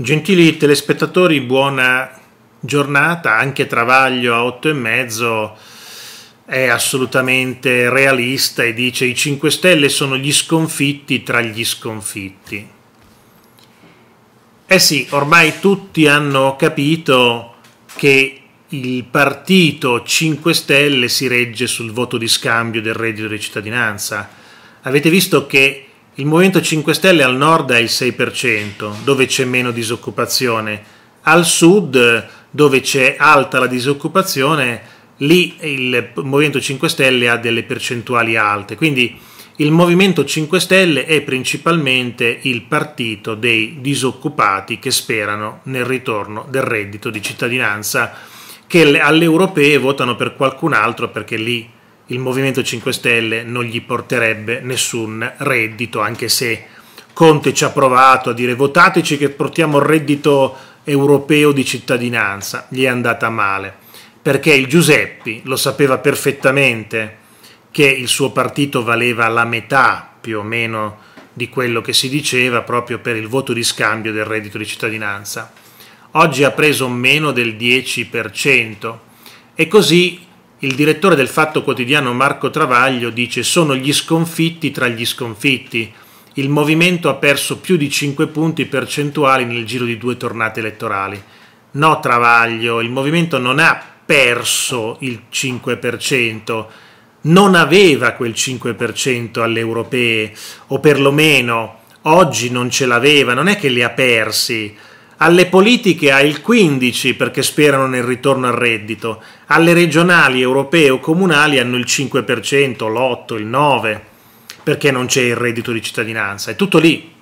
Gentili telespettatori, buona giornata, anche Travaglio a 8 e mezzo è assolutamente realista e dice i 5 Stelle sono gli sconfitti tra gli sconfitti. Eh sì, ormai tutti hanno capito che il partito 5 Stelle si regge sul voto di scambio del reddito di cittadinanza. Avete visto che il Movimento 5 Stelle al nord è il 6%, dove c'è meno disoccupazione. Al sud, dove c'è alta la disoccupazione, lì il Movimento 5 Stelle ha delle percentuali alte. Quindi il Movimento 5 Stelle è principalmente il partito dei disoccupati che sperano nel ritorno del reddito di cittadinanza, che alle europee votano per qualcun altro perché lì il Movimento 5 Stelle non gli porterebbe nessun reddito, anche se Conte ci ha provato a dire votateci che portiamo il reddito europeo di cittadinanza, gli è andata male, perché il Giuseppi lo sapeva perfettamente che il suo partito valeva la metà più o meno di quello che si diceva proprio per il voto di scambio del reddito di cittadinanza. Oggi ha preso meno del 10% e così il direttore del Fatto Quotidiano Marco Travaglio dice sono gli sconfitti tra gli sconfitti. Il movimento ha perso più di 5 punti percentuali nel giro di due tornate elettorali. No Travaglio, il movimento non ha perso il 5%, non aveva quel 5% alle europee, o perlomeno oggi non ce l'aveva, non è che le ha persi alle politiche ha il 15 perché sperano nel ritorno al reddito, alle regionali, europee o comunali hanno il 5%, l'8, il 9, perché non c'è il reddito di cittadinanza, è tutto lì.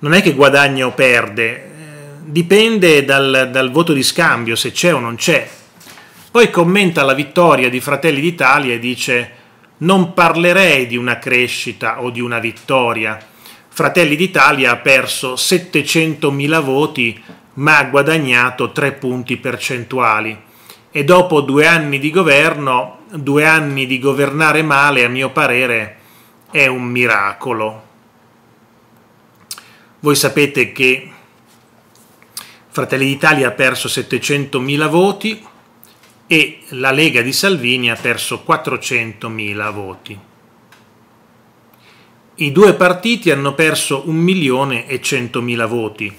Non è che guadagna o perde, eh, dipende dal, dal voto di scambio, se c'è o non c'è. Poi commenta la vittoria di Fratelli d'Italia e dice non parlerei di una crescita o di una vittoria, Fratelli d'Italia ha perso 700.000 voti ma ha guadagnato 3 punti percentuali e dopo due anni di governo, due anni di governare male a mio parere è un miracolo. Voi sapete che Fratelli d'Italia ha perso 700.000 voti e la Lega di Salvini ha perso 400.000 voti. I due partiti hanno perso 1 milione e 100.000 voti.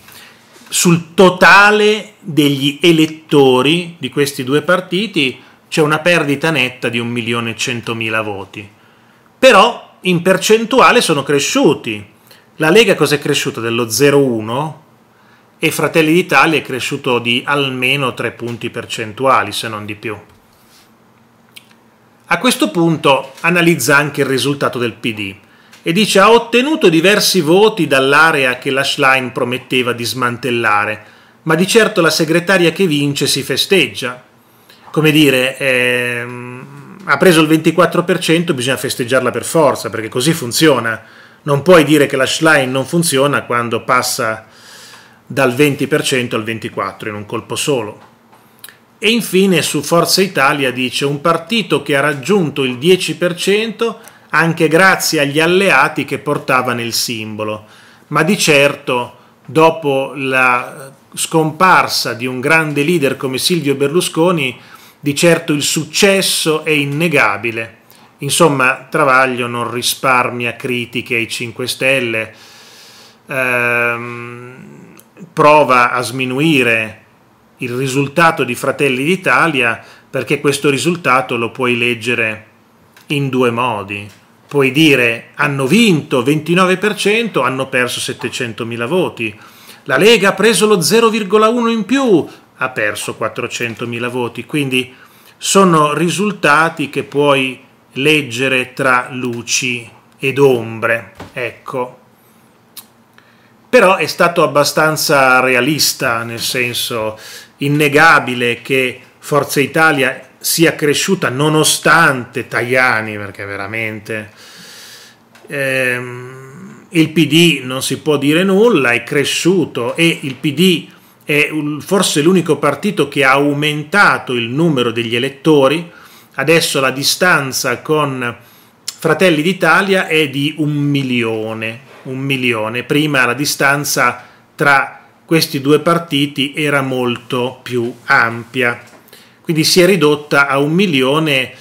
Sul totale degli elettori di questi due partiti c'è una perdita netta di 1 milione e 100.000 voti. Però in percentuale sono cresciuti. La Lega cos'è cresciuta? Dello 0,1 e Fratelli d'Italia è cresciuto di almeno 3 punti percentuali, se non di più. A questo punto analizza anche il risultato del PD e dice ha ottenuto diversi voti dall'area che la Schlein prometteva di smantellare, ma di certo la segretaria che vince si festeggia. Come dire, ehm, ha preso il 24%, bisogna festeggiarla per forza, perché così funziona. Non puoi dire che la Schlein non funziona quando passa dal 20% al 24% in un colpo solo. E infine su Forza Italia dice un partito che ha raggiunto il 10% anche grazie agli alleati che portava nel simbolo. Ma di certo, dopo la scomparsa di un grande leader come Silvio Berlusconi, di certo il successo è innegabile. Insomma, Travaglio non risparmia critiche ai 5 Stelle, ehm, prova a sminuire il risultato di Fratelli d'Italia perché questo risultato lo puoi leggere in due modi. Puoi dire hanno vinto 29%, hanno perso 700.000 voti. La Lega ha preso lo 0,1 in più, ha perso 400.000 voti. Quindi sono risultati che puoi leggere tra luci ed ombre. Ecco. Però è stato abbastanza realista, nel senso innegabile che Forza Italia sia cresciuta nonostante Tajani, perché veramente ehm, il PD non si può dire nulla, è cresciuto e il PD è forse l'unico partito che ha aumentato il numero degli elettori, adesso la distanza con Fratelli d'Italia è di un milione, un milione, prima la distanza tra questi due partiti era molto più ampia quindi si è ridotta a un milione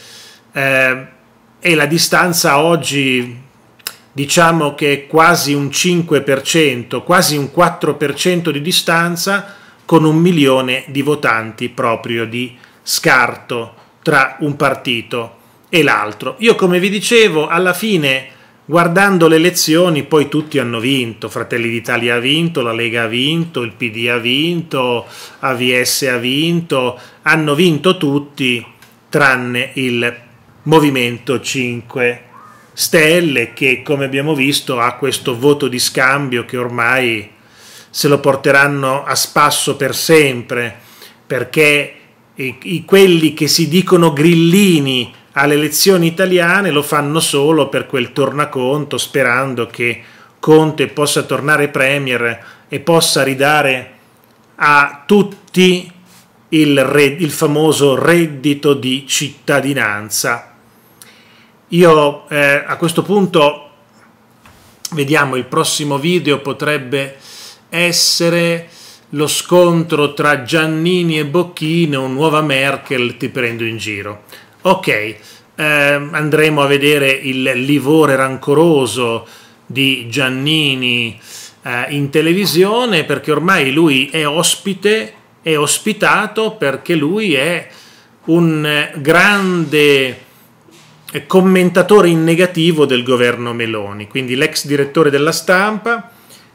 eh, e la distanza oggi diciamo che è quasi un 5%, quasi un 4% di distanza con un milione di votanti proprio di scarto tra un partito e l'altro. Io come vi dicevo alla fine guardando le elezioni poi tutti hanno vinto, Fratelli d'Italia ha vinto, la Lega ha vinto, il PD ha vinto, AVS ha vinto, hanno vinto tutti tranne il Movimento 5 Stelle che come abbiamo visto ha questo voto di scambio che ormai se lo porteranno a spasso per sempre perché i, i, quelli che si dicono grillini alle elezioni italiane lo fanno solo per quel tornaconto sperando che Conte possa tornare Premier e possa ridare a tutti il, re, il famoso reddito di cittadinanza. Io eh, a questo punto vediamo il prossimo video potrebbe essere lo scontro tra Giannini e Bocchino, nuova Merkel, ti prendo in giro. Ok, eh, andremo a vedere il livore rancoroso di Giannini eh, in televisione perché ormai lui è ospite, è ospitato perché lui è un eh, grande eh, commentatore in negativo del governo Meloni, quindi l'ex direttore della stampa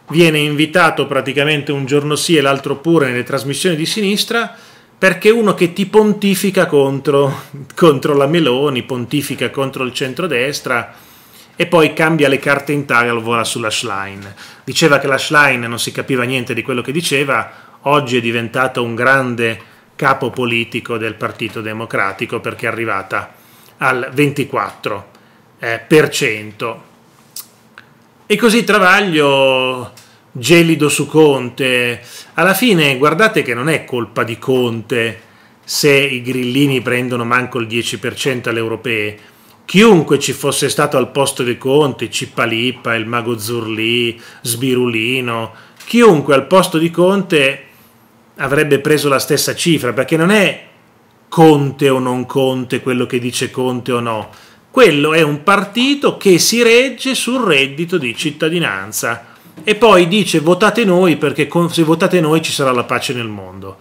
viene invitato praticamente un giorno sì e l'altro pure nelle trasmissioni di sinistra perché uno che ti pontifica contro, contro, la Meloni, pontifica contro il centrodestra e poi cambia le carte in tavola vola sulla Schlein. Diceva che la Schlein non si capiva niente di quello che diceva, oggi è diventata un grande capo politico del Partito Democratico perché è arrivata al 24%. Eh, e così Travaglio gelido su Conte. Alla fine guardate che non è colpa di Conte se i grillini prendono manco il 10% alle europee. Chiunque ci fosse stato al posto di Conte, Cippalippa, il mago Zurlì, Sbirulino, chiunque al posto di Conte avrebbe preso la stessa cifra, perché non è Conte o non Conte quello che dice Conte o no. Quello è un partito che si regge sul reddito di cittadinanza e poi dice votate noi perché se votate noi ci sarà la pace nel mondo,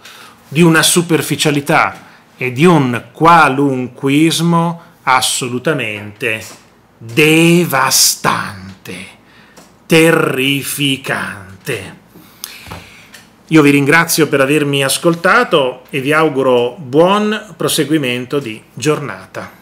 di una superficialità e di un qualunquismo assolutamente devastante, terrificante. Io vi ringrazio per avermi ascoltato e vi auguro buon proseguimento di giornata.